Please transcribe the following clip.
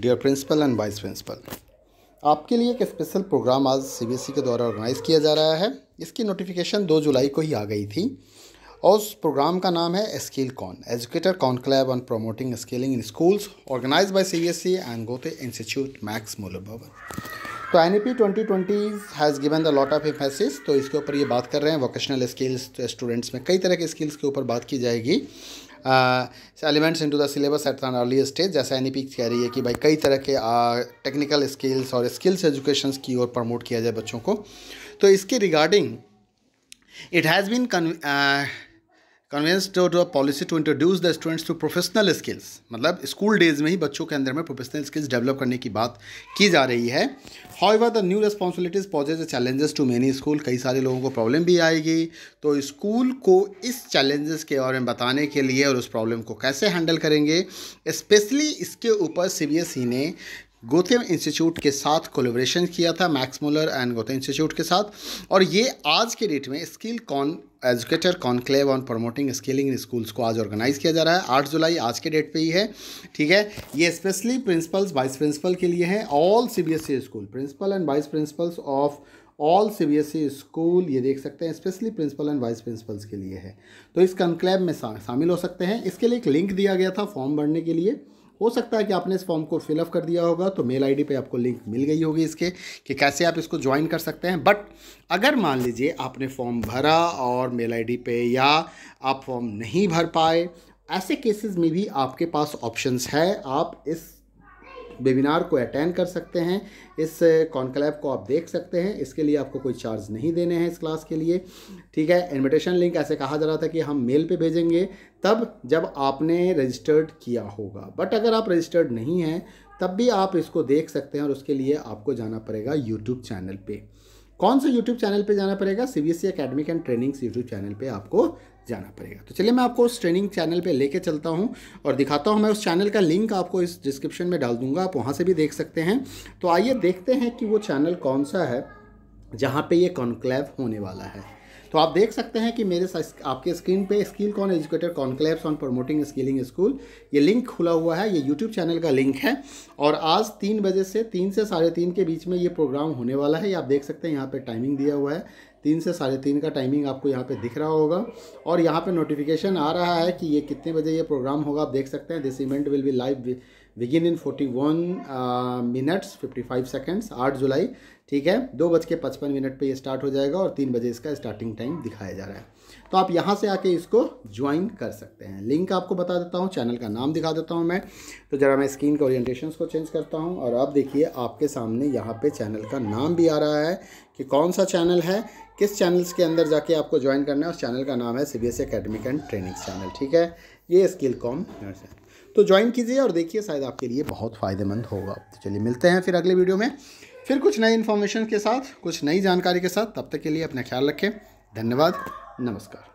dear principal and vice principal आपके लिए एक स्पेशल प्रोग्राम आज सीबीएसई e के द्वारा ऑर्गेनाइज़ किया जा रहा है इसकी नोटिफिकेशन दो जुलाई को ही आ गई थी और उस प्रोग्राम का नाम है skill con educator conclave on promoting skilling in schools organise by B and Goethe Institute Max Mueller तो N E P twenty twenty has given the lot of emphasis तो इसके ऊपर ये बात कर रहे हैं वोकेशनल स्किल्स तो स्टूडेंट्स में कई तरह के स्किल्स के ऊपर बात की जाएगी elements into the syllabus at an early stage जैसा एन कह रही है कि भाई कई तरह के टेक्निकल uh, स्किल्स और स्किल्स एजुकेशन की ओर प्रमोट किया जाए बच्चों को तो इसके regarding it has been conveyed to policy to introduce the students to professional skills मतलब स्कूल डेज में ही बच्चों के अंदर में प्रोफेशनल स्किल्स डेवलप करने की बात की जा रही है how the new responsibilities poses challenges to many school कई सारे लोगों को प्रॉब्लम भी आएगी तो स्कूल को इस चैलेंजेस के बारे में बताने के लिए और उस प्रॉब्लम को कैसे हैंडल करेंगे स्पेशली इसके ऊपर सी e ने गोथम इंस्टीट्यूट के साथ कोलेब्रेशन किया था मैक्समोलर एंड गोथम इंस्टीट्यूट के साथ और ये आज के डेट में skill con educator conclave on promoting skilling in schools को आज ऑर्गेनाइज किया जा रहा है आठ जुलाई आज के डेट पे ही है ठीक है ये स्पेशली प्रिंसिपल्स वाइस प्रिंसिपल के लिए हैं all C B S E school principal and vice principals of all C B S E school ये देख सकते हैं specially principal and vice principals के लिए है तो इस कॉन्क्लेव में शामिल हो सकते हैं इसके लिए एक लिंक दिया गया था फॉर्म भरने के लिए हो सकता है कि आपने इस फॉर्म को फिलअप कर दिया होगा तो मेल आईडी पे आपको लिंक मिल गई होगी इसके कि कैसे आप इसको ज्वाइन कर सकते हैं बट अगर मान लीजिए आपने फॉर्म भरा और मेल आईडी पे या आप फॉर्म नहीं भर पाए ऐसे केसेस में भी आपके पास ऑप्शंस है आप इस वेबिनार को अटेंड कर सकते हैं इस कॉन्क्लेव uh, को आप देख सकते हैं इसके लिए आपको कोई चार्ज नहीं देने हैं इस क्लास के लिए ठीक है इन्विटेशन लिंक ऐसे कहा जा रहा था कि हम मेल पे भेजेंगे तब जब आपने रजिस्टर्ड किया होगा बट अगर आप रजिस्टर्ड नहीं हैं तब भी आप इसको देख सकते हैं और उसके लिए आपको जाना पड़ेगा यूट्यूब चैनल पर कौन से यूट्यूब चैनल पर जाना पड़ेगा C B S academic and trainings YouTube channel पर आपको जाना पड़ेगा तो चलिए मैं आपको उस ट्रेनिंग चैनल पे लेके चलता हूँ और दिखाता हूँ मैं उस चैनल का लिंक आपको इस डिस्क्रिप्शन में डाल दूंगा आप वहाँ से भी देख सकते हैं तो आइए देखते हैं कि वो चैनल कौन सा है जहाँ पे ये कॉन्क्लेव होने वाला है तो आप देख सकते हैं कि मेरे आपके स्क्रीन पे skill con educator conclaves on promoting skilling school ये लिंक खुला हुआ है ये यूट्यूब चैनल का लिंक है और आज तीन बजे से तीन से साढ़े तीन के बीच में ये प्रोग्राम होने वाला है ये आप देख सकते हैं यहाँ पर टाइमिंग दिया हुआ है तीन से साढ़े तीन का टाइमिंग आपको यहाँ पे दिख रहा होगा और यहाँ पे नोटिफिकेशन आ रहा है कि ये कितने बजे ये प्रोग्राम होगा आप देख सकते हैं this event will be live begin in forty one minutes fifty five seconds आठ जुलाई ठीक है दो बज के पचपन मिनट पर यह स्टार्ट हो जाएगा और तीन बजे इसका स्टार्ट स्टार्टिंग टाइम दिखाया जा रहा है तो आप यहाँ से आके इसको ज्वाइन कर सकते हैं लिंक आपको बता देता हूँ चैनल का नाम दिखा देता हूँ मैं तो ज़रा मैं स्क्रीन के ओरिएंटेशन को चेंज करता हूँ और आप देखिए आपके सामने यहाँ पे चैनल का नाम भी आ रहा है कि कौन सा चैनल है किस चैनल्स के अंदर जाके आपको ज्वाइन करना है उस चैनल का नाम है C B S academic and training channel ठीक है ये स्किल कॉम तो ज्वाइन कीजिए और देखिए शायद आपके लिए बहुत फ़ायदेमंद होगा तो चलिए मिलते हैं फिर अगले वीडियो में फिर कुछ नई इन्फॉर्मेशन के साथ कुछ नई जानकारी के साथ तब तक के लिए अपना ख्याल रखें धन्यवाद नमस्कार